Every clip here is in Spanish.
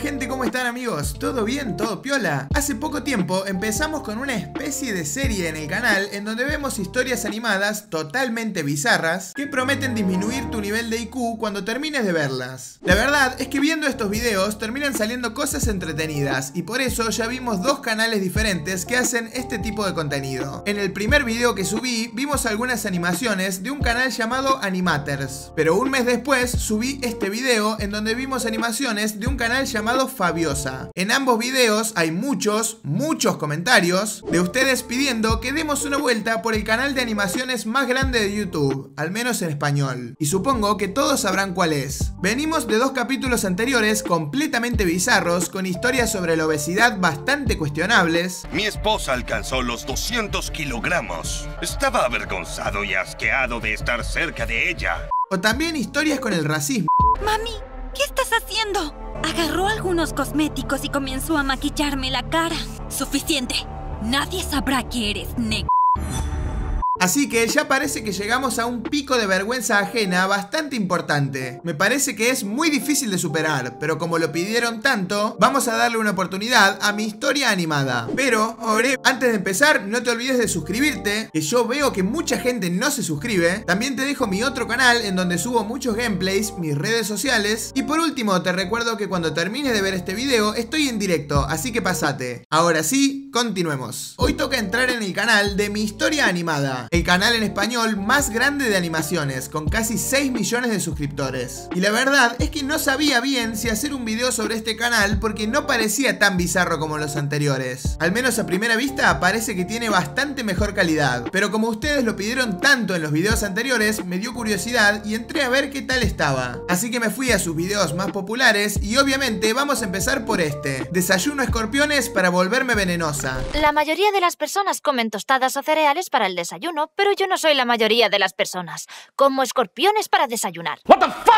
gente? ¿Cómo están amigos? ¿Todo bien? ¿Todo piola? Hace poco tiempo empezamos con una especie de serie en el canal en donde vemos historias animadas totalmente bizarras que prometen disminuir tu nivel de IQ cuando termines de verlas. La verdad es que viendo estos videos terminan saliendo cosas entretenidas y por eso ya vimos dos canales diferentes que hacen este tipo de contenido. En el primer video que subí vimos algunas animaciones de un canal llamado Animaters, pero un mes después subí este video en donde vimos animaciones de un canal llamado Fabiosa. En ambos videos hay muchos, muchos comentarios de ustedes pidiendo que demos una vuelta por el canal de animaciones más grande de YouTube, al menos en español. Y supongo que todos sabrán cuál es. Venimos de dos capítulos anteriores completamente bizarros, con historias sobre la obesidad bastante cuestionables. Mi esposa alcanzó los 200 kilogramos. Estaba avergonzado y asqueado de estar cerca de ella. O también historias con el racismo. Mami, ¿qué estás haciendo? Agarró algunos cosméticos y comenzó a maquillarme la cara. Suficiente. Nadie sabrá que eres negro. Así que ya parece que llegamos a un pico de vergüenza ajena bastante importante. Me parece que es muy difícil de superar, pero como lo pidieron tanto, vamos a darle una oportunidad a mi historia animada. Pero, hombre, antes de empezar, no te olvides de suscribirte, que yo veo que mucha gente no se suscribe. También te dejo mi otro canal en donde subo muchos gameplays, mis redes sociales. Y por último, te recuerdo que cuando termines de ver este video, estoy en directo, así que pasate. Ahora sí, continuemos. Hoy toca entrar en el canal de mi historia animada el canal en español más grande de animaciones, con casi 6 millones de suscriptores. Y la verdad es que no sabía bien si hacer un video sobre este canal porque no parecía tan bizarro como los anteriores. Al menos a primera vista parece que tiene bastante mejor calidad, pero como ustedes lo pidieron tanto en los videos anteriores, me dio curiosidad y entré a ver qué tal estaba. Así que me fui a sus videos más populares y obviamente vamos a empezar por este. Desayuno escorpiones para volverme venenosa. La mayoría de las personas comen tostadas o cereales para el desayuno pero yo no soy la mayoría de las personas. Como escorpiones para desayunar.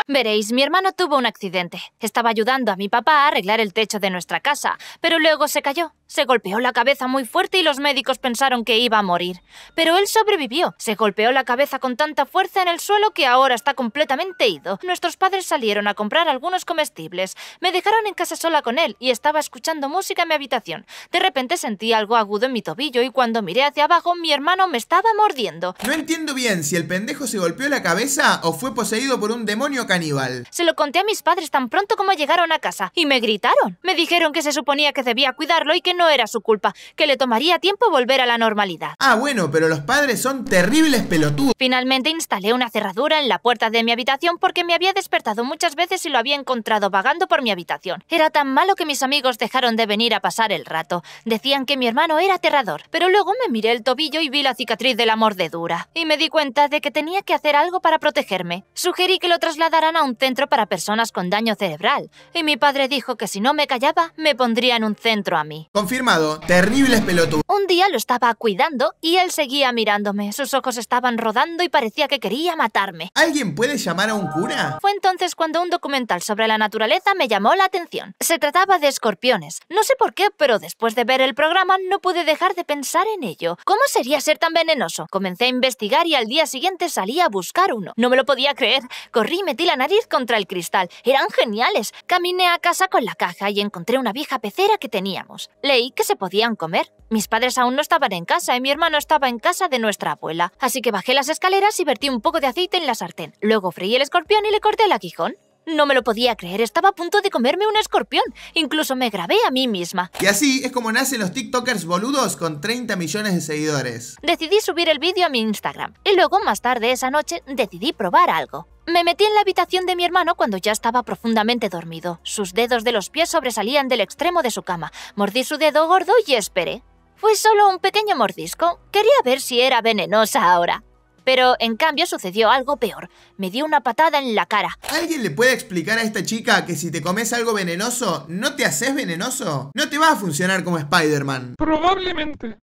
Veréis, mi hermano tuvo un accidente. Estaba ayudando a mi papá a arreglar el techo de nuestra casa, pero luego se cayó. Se golpeó la cabeza muy fuerte y los médicos pensaron que iba a morir. Pero él sobrevivió. Se golpeó la cabeza con tanta fuerza en el suelo que ahora está completamente ido. Nuestros padres salieron a comprar algunos comestibles. Me dejaron en casa sola con él y estaba escuchando música en mi habitación. De repente sentí algo agudo en mi tobillo y cuando miré hacia abajo mi hermano me estaba mordiendo. No entiendo bien si el pendejo se golpeó la cabeza o fue poseído por un demonio caníbal. Se lo conté a mis padres tan pronto como llegaron a casa y me gritaron. Me dijeron que se suponía que debía cuidarlo y que no no era su culpa, que le tomaría tiempo volver a la normalidad. Ah, bueno, pero los padres son terribles pelotudos. Finalmente instalé una cerradura en la puerta de mi habitación porque me había despertado muchas veces y lo había encontrado vagando por mi habitación. Era tan malo que mis amigos dejaron de venir a pasar el rato. Decían que mi hermano era aterrador, pero luego me miré el tobillo y vi la cicatriz de la mordedura. Y me di cuenta de que tenía que hacer algo para protegerme. Sugerí que lo trasladaran a un centro para personas con daño cerebral. Y mi padre dijo que si no me callaba, me pondría en un centro a mí confirmado. Terribles pelotudos. Un día lo estaba cuidando y él seguía mirándome. Sus ojos estaban rodando y parecía que quería matarme. ¿Alguien puede llamar a un cura? Fue entonces cuando un documental sobre la naturaleza me llamó la atención. Se trataba de escorpiones. No sé por qué, pero después de ver el programa no pude dejar de pensar en ello. ¿Cómo sería ser tan venenoso? Comencé a investigar y al día siguiente salí a buscar uno. No me lo podía creer. Corrí y metí la nariz contra el cristal. Eran geniales. Caminé a casa con la caja y encontré una vieja pecera que teníamos que se podían comer. Mis padres aún no estaban en casa y mi hermano estaba en casa de nuestra abuela, así que bajé las escaleras y vertí un poco de aceite en la sartén. Luego freí el escorpión y le corté el aguijón. No me lo podía creer, estaba a punto de comerme un escorpión. Incluso me grabé a mí misma. Y así es como nacen los TikTokers boludos con 30 millones de seguidores. Decidí subir el vídeo a mi Instagram y luego más tarde esa noche decidí probar algo. Me metí en la habitación de mi hermano cuando ya estaba profundamente dormido. Sus dedos de los pies sobresalían del extremo de su cama. Mordí su dedo gordo y esperé. Fue solo un pequeño mordisco. Quería ver si era venenosa ahora. Pero en cambio sucedió algo peor. Me dio una patada en la cara. ¿Alguien le puede explicar a esta chica que si te comes algo venenoso, no te haces venenoso? No te va a funcionar como Spider-Man. Probablemente.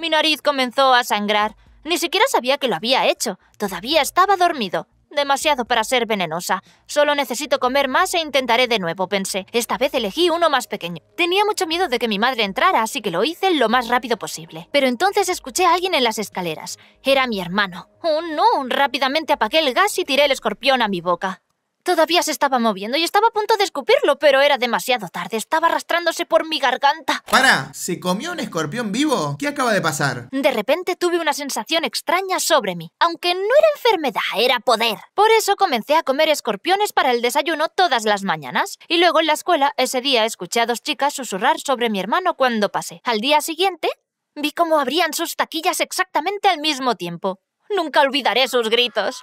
Mi nariz comenzó a sangrar. Ni siquiera sabía que lo había hecho. Todavía estaba dormido. Demasiado para ser venenosa. Solo necesito comer más e intentaré de nuevo, pensé. Esta vez elegí uno más pequeño. Tenía mucho miedo de que mi madre entrara, así que lo hice lo más rápido posible. Pero entonces escuché a alguien en las escaleras. Era mi hermano. ¡Oh, no! Rápidamente apagué el gas y tiré el escorpión a mi boca. Todavía se estaba moviendo y estaba a punto de escupirlo, pero era demasiado tarde. Estaba arrastrándose por mi garganta. ¡Para! ¿Se comió un escorpión vivo? ¿Qué acaba de pasar? De repente tuve una sensación extraña sobre mí. Aunque no era enfermedad, era poder. Por eso comencé a comer escorpiones para el desayuno todas las mañanas. Y luego en la escuela, ese día escuché a dos chicas susurrar sobre mi hermano cuando pasé. Al día siguiente, vi cómo abrían sus taquillas exactamente al mismo tiempo. Nunca olvidaré sus gritos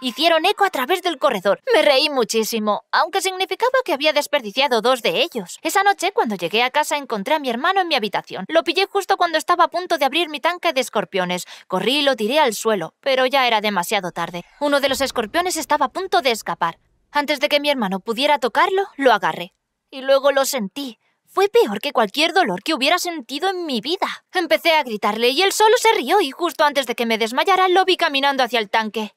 hicieron eco a través del corredor. Me reí muchísimo, aunque significaba que había desperdiciado dos de ellos. Esa noche, cuando llegué a casa, encontré a mi hermano en mi habitación. Lo pillé justo cuando estaba a punto de abrir mi tanque de escorpiones. Corrí y lo tiré al suelo, pero ya era demasiado tarde. Uno de los escorpiones estaba a punto de escapar. Antes de que mi hermano pudiera tocarlo, lo agarré. Y luego lo sentí. Fue peor que cualquier dolor que hubiera sentido en mi vida. Empecé a gritarle y él solo se rió y justo antes de que me desmayara lo vi caminando hacia el tanque.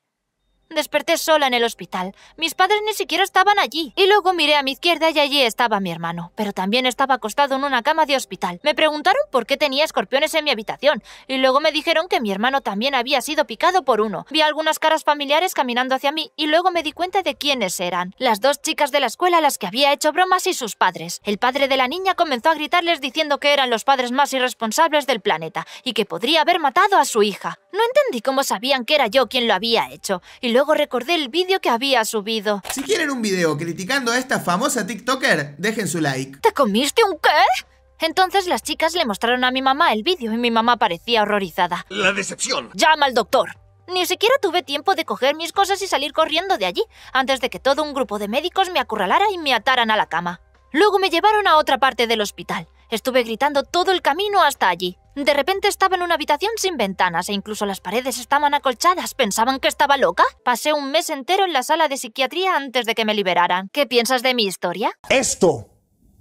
Desperté sola en el hospital. Mis padres ni siquiera estaban allí. Y luego miré a mi izquierda y allí estaba mi hermano, pero también estaba acostado en una cama de hospital. Me preguntaron por qué tenía escorpiones en mi habitación, y luego me dijeron que mi hermano también había sido picado por uno. Vi algunas caras familiares caminando hacia mí y luego me di cuenta de quiénes eran. Las dos chicas de la escuela a las que había hecho bromas y sus padres. El padre de la niña comenzó a gritarles diciendo que eran los padres más irresponsables del planeta y que podría haber matado a su hija. No entendí cómo sabían que era yo quien lo había hecho, y luego Luego recordé el vídeo que había subido. Si quieren un vídeo criticando a esta famosa TikToker, dejen su like. ¿Te comiste un qué? Entonces las chicas le mostraron a mi mamá el vídeo y mi mamá parecía horrorizada. La decepción. Llama al doctor. Ni siquiera tuve tiempo de coger mis cosas y salir corriendo de allí, antes de que todo un grupo de médicos me acurralara y me ataran a la cama. Luego me llevaron a otra parte del hospital. Estuve gritando todo el camino hasta allí. De repente estaba en una habitación sin ventanas e incluso las paredes estaban acolchadas. ¿Pensaban que estaba loca? Pasé un mes entero en la sala de psiquiatría antes de que me liberaran. ¿Qué piensas de mi historia? Esto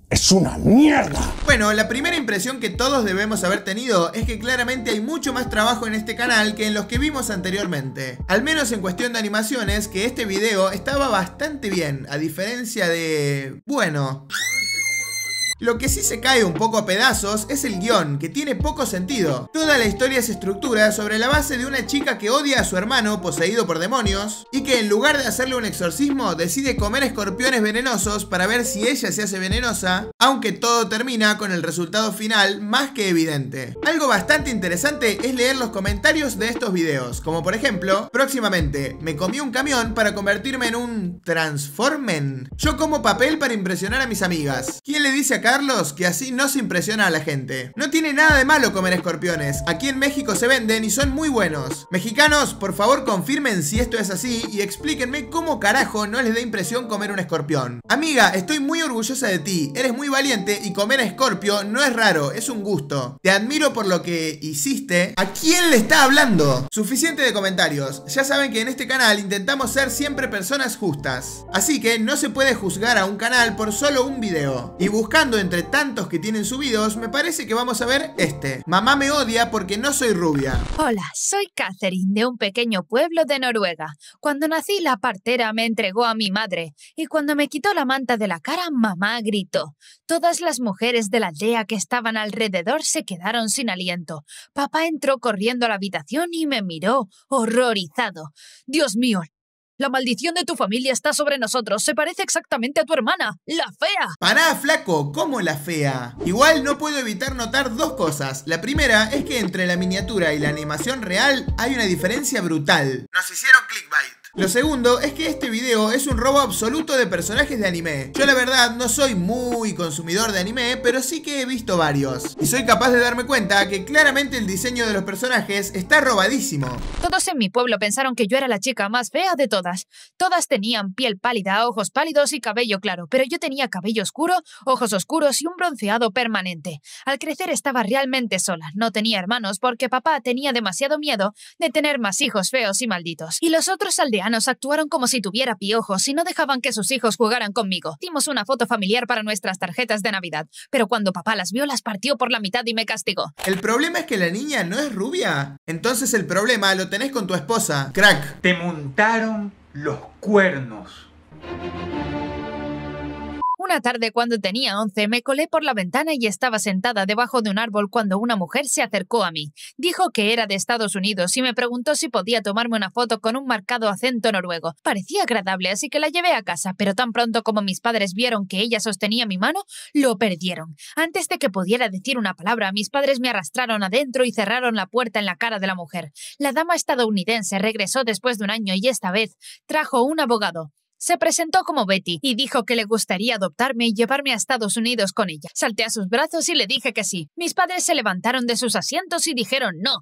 es una mierda. Bueno, la primera impresión que todos debemos haber tenido es que claramente hay mucho más trabajo en este canal que en los que vimos anteriormente. Al menos en cuestión de animaciones, que este video estaba bastante bien, a diferencia de... bueno... Lo que sí se cae un poco a pedazos es el guión, que tiene poco sentido. Toda la historia se estructura sobre la base de una chica que odia a su hermano poseído por demonios y que en lugar de hacerle un exorcismo decide comer escorpiones venenosos para ver si ella se hace venenosa, aunque todo termina con el resultado final más que evidente. Algo bastante interesante es leer los comentarios de estos videos, como por ejemplo, próximamente, me comí un camión para convertirme en un transformen. Yo como papel para impresionar a mis amigas. ¿Quién le dice acá Carlos que así no se impresiona a la gente. No tiene nada de malo comer escorpiones. Aquí en México se venden y son muy buenos. Mexicanos, por favor confirmen si esto es así y explíquenme cómo carajo no les da impresión comer un escorpión. Amiga, estoy muy orgullosa de ti. Eres muy valiente y comer escorpio no es raro, es un gusto. Te admiro por lo que hiciste. ¿A quién le está hablando? Suficiente de comentarios. Ya saben que en este canal intentamos ser siempre personas justas. Así que no se puede juzgar a un canal por solo un video. Y buscando entre tantos que tienen subidos, me parece que vamos a ver este. Mamá me odia porque no soy rubia. Hola, soy Catherine de un pequeño pueblo de Noruega. Cuando nací la partera me entregó a mi madre y cuando me quitó la manta de la cara mamá gritó. Todas las mujeres de la aldea que estaban alrededor se quedaron sin aliento. Papá entró corriendo a la habitación y me miró horrorizado. Dios mío, la maldición de tu familia está sobre nosotros. Se parece exactamente a tu hermana, la fea. Pará, flaco, ¿cómo la fea? Igual no puedo evitar notar dos cosas. La primera es que entre la miniatura y la animación real hay una diferencia brutal. Nos hicieron clickbait. Lo segundo es que este video es un robo absoluto de personajes de anime. Yo la verdad no soy muy consumidor de anime, pero sí que he visto varios. Y soy capaz de darme cuenta que claramente el diseño de los personajes está robadísimo. Todos en mi pueblo pensaron que yo era la chica más fea de todas. Todas tenían piel pálida, ojos pálidos y cabello claro, pero yo tenía cabello oscuro, ojos oscuros y un bronceado permanente. Al crecer estaba realmente sola, no tenía hermanos porque papá tenía demasiado miedo de tener más hijos feos y malditos. Y los otros aldeanos actuaron como si tuviera piojos y no dejaban que sus hijos jugaran conmigo. Dimos una foto familiar para nuestras tarjetas de Navidad, pero cuando papá las vio las partió por la mitad y me castigó. El problema es que la niña no es rubia. Entonces el problema lo tenés con tu esposa, crack. Te montaron los cuernos tarde cuando tenía once me colé por la ventana y estaba sentada debajo de un árbol cuando una mujer se acercó a mí. Dijo que era de Estados Unidos y me preguntó si podía tomarme una foto con un marcado acento noruego. Parecía agradable, así que la llevé a casa, pero tan pronto como mis padres vieron que ella sostenía mi mano, lo perdieron. Antes de que pudiera decir una palabra, mis padres me arrastraron adentro y cerraron la puerta en la cara de la mujer. La dama estadounidense regresó después de un año y esta vez trajo un abogado. Se presentó como Betty y dijo que le gustaría adoptarme y llevarme a Estados Unidos con ella. Salté a sus brazos y le dije que sí. Mis padres se levantaron de sus asientos y dijeron no.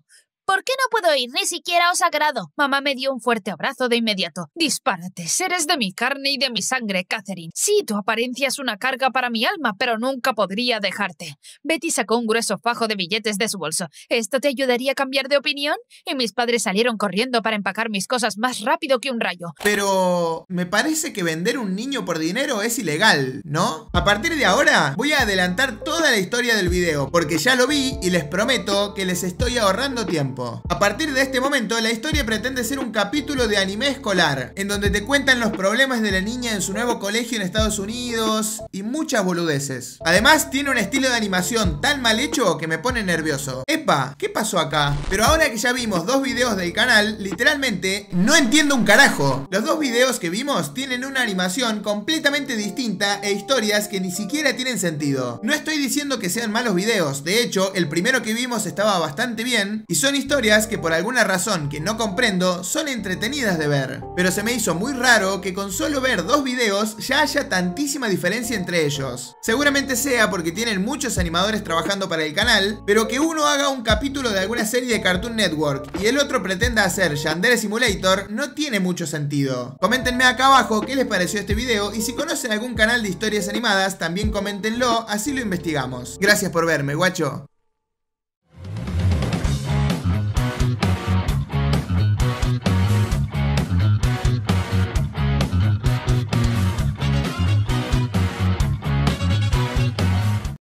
¿Por qué no puedo ir? Ni siquiera os agrado. Mamá me dio un fuerte abrazo de inmediato. Dispárate, eres de mi carne y de mi sangre, Catherine. Sí, tu apariencia es una carga para mi alma, pero nunca podría dejarte. Betty sacó un grueso fajo de billetes de su bolso. ¿Esto te ayudaría a cambiar de opinión? Y mis padres salieron corriendo para empacar mis cosas más rápido que un rayo. Pero me parece que vender un niño por dinero es ilegal, ¿no? A partir de ahora voy a adelantar toda la historia del video, porque ya lo vi y les prometo que les estoy ahorrando tiempo. A partir de este momento, la historia pretende ser un capítulo de anime escolar, en donde te cuentan los problemas de la niña en su nuevo colegio en Estados Unidos y muchas boludeces. Además, tiene un estilo de animación tan mal hecho que me pone nervioso. Epa, ¿qué pasó acá? Pero ahora que ya vimos dos videos del canal, literalmente no entiendo un carajo. Los dos videos que vimos tienen una animación completamente distinta e historias que ni siquiera tienen sentido. No estoy diciendo que sean malos videos, de hecho, el primero que vimos estaba bastante bien y son historias que por alguna razón que no comprendo son entretenidas de ver, pero se me hizo muy raro que con solo ver dos videos ya haya tantísima diferencia entre ellos. Seguramente sea porque tienen muchos animadores trabajando para el canal, pero que uno haga un capítulo de alguna serie de Cartoon Network y el otro pretenda hacer Yandere Simulator no tiene mucho sentido. Coméntenme acá abajo qué les pareció este video y si conocen algún canal de historias animadas también coméntenlo, así lo investigamos. Gracias por verme, guacho.